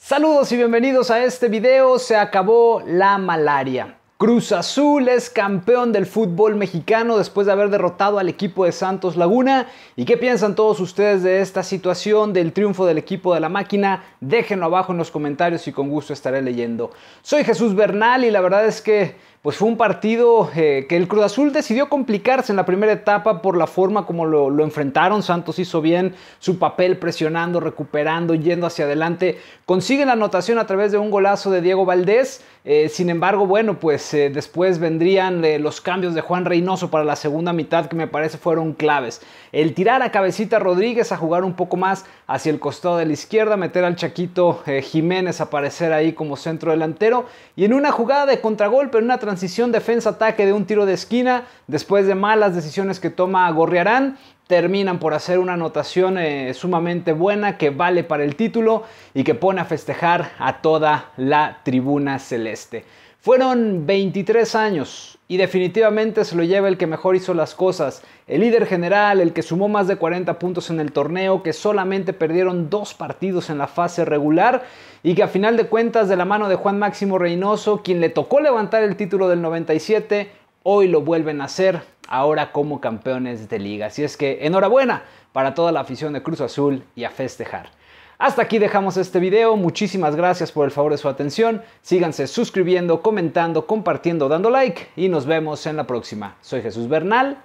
Saludos y bienvenidos a este video. Se acabó la malaria. Cruz Azul es campeón del fútbol mexicano después de haber derrotado al equipo de Santos Laguna. ¿Y qué piensan todos ustedes de esta situación, del triunfo del equipo de la máquina? Déjenlo abajo en los comentarios y con gusto estaré leyendo. Soy Jesús Bernal y la verdad es que pues fue un partido eh, que el Cruz Azul decidió complicarse en la primera etapa por la forma como lo, enfrentaron. Santos hizo bien su papel presionando, recuperando, yendo hacia adelante. Consigue la anotación a través de un golazo de Diego Valdés eh, sin embargo, bueno, pues eh, después vendrían eh, los cambios de Juan Reynoso para la segunda mitad que me parece fueron claves. El tirar a cabecita Rodríguez a jugar un poco más hacia el costado de la izquierda, meter al Chaquito Jiménez a aparecer ahí como centro delantero y en una jugada de contragolpe, en una transición defensa-ataque de un tiro de esquina, después de malas decisiones que toma Gorriarán, terminan por hacer una anotación eh, sumamente buena que vale para el título y que pone a festejar a toda la tribuna celeste. Fueron 23 años y definitivamente se lo lleva el que mejor hizo las cosas, el líder general, el que sumó más de 40 puntos en el torneo, que solamente perdieron dos partidos en la fase regular y que a final de cuentas de la mano de Juan Máximo Reynoso, quien le tocó levantar el título del 97, hoy lo vuelven a hacer ahora como campeones de liga. Así es que enhorabuena para toda la afición de Cruz Azul y a festejar. Hasta aquí dejamos este video, muchísimas gracias por el favor de su atención, síganse suscribiendo, comentando, compartiendo, dando like y nos vemos en la próxima. Soy Jesús Bernal,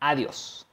adiós.